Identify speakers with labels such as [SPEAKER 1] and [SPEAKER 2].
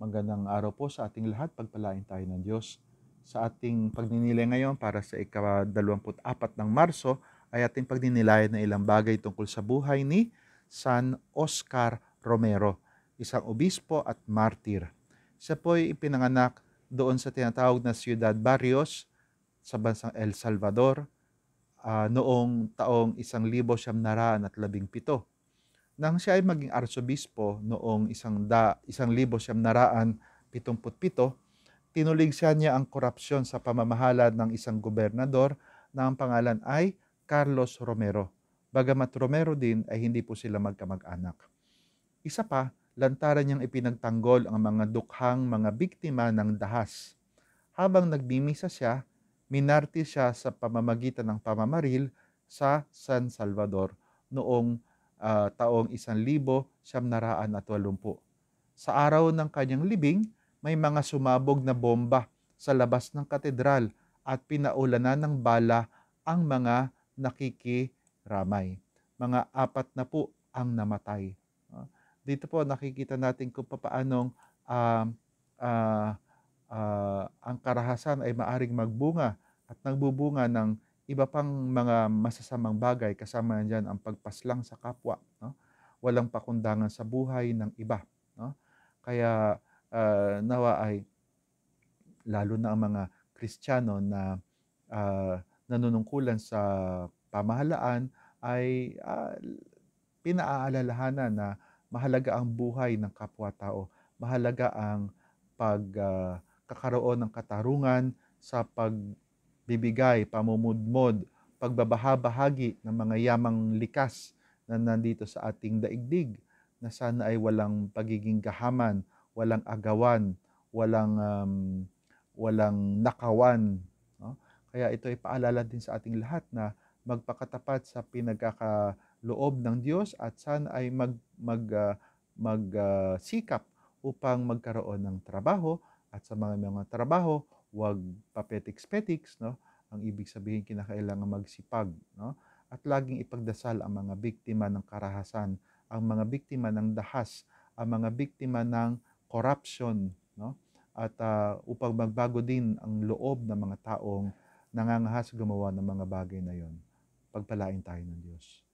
[SPEAKER 1] Magandang araw po sa ating lahat. Pagpalain tayo ng Diyos. Sa ating pagninilay ngayon para sa ika-24 ng Marso ay ating pagninilay na ilang bagay tungkol sa buhay ni San Oscar Romero, isang obispo at martir. Siya po ay ipinanganak doon sa tinatawag na Ciudad Barrios sa bansang El Salvador uh, noong taong 1917 nang siya ay maging arsobispo noong isang da, isang libo siyam naraan pito, tinulig siya niya ang korupsyon sa pamamahala ng isang gobernador na ang pangalan ay Carlos Romero. Bagamat Romero din ay hindi po sila magkamag-anak. Isa pa, lantaran niyang ipinagtanggol ang mga dukhang mga biktima ng dahas. Habang nagmimisa siya, minarti siya sa pamamagitan ng pamamaril sa San Salvador noong uh, taong 1980. Sa araw ng kanyang libing, may mga sumabog na bomba sa labas ng katedral at pinaulanan ng bala ang mga nakikiramay. Mga apat na po ang namatay. Ah, dito po nakikita natin kung paanong uh, ah, uh, uh, ang karahasan ay maaring magbunga at nagbubunga ng iba pang mga masasamang bagay kasama diyan ang pagpaslang sa kapwa, no? Walang pakundangan sa buhay ng iba, no? Kaya uh, nawa ay lalo na ang mga Kristiyano na uh, nanunungkulan sa pamahalaan ay uh, ah, pinaaalalahanan na mahalaga ang buhay ng kapwa-tao, mahalaga ang pag uh, ng katarungan sa pag bibigay, pamumudmod, pagbabahabahagi ng mga yamang likas na nandito sa ating daigdig na sana ay walang pagiging gahaman, walang agawan, walang um, walang nakawan. No? Kaya ito ay paalala din sa ating lahat na magpakatapat sa pinagkakaloob ng Diyos at sana ay mag mag uh, ah, magsikap ah, uh, upang magkaroon ng trabaho at sa mga mga trabaho huwag papetiks-petiks, no? Ang ibig sabihin kinakailangan magsipag, no? At laging ipagdasal ang mga biktima ng karahasan, ang mga biktima ng dahas, ang mga biktima ng corruption, no? At uh, upang magbago din ang loob ng mga taong nangangahas gumawa ng mga bagay na yon. Pagpalain tayo ng Diyos.